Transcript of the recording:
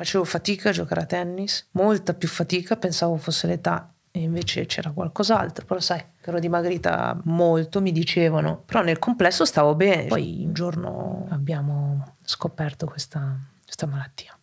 Facevo fatica a giocare a tennis, molta più fatica, pensavo fosse l'età e invece c'era qualcos'altro, però sai ero dimagrita molto, mi dicevano, però nel complesso stavo bene. Poi un giorno abbiamo scoperto questa, questa malattia.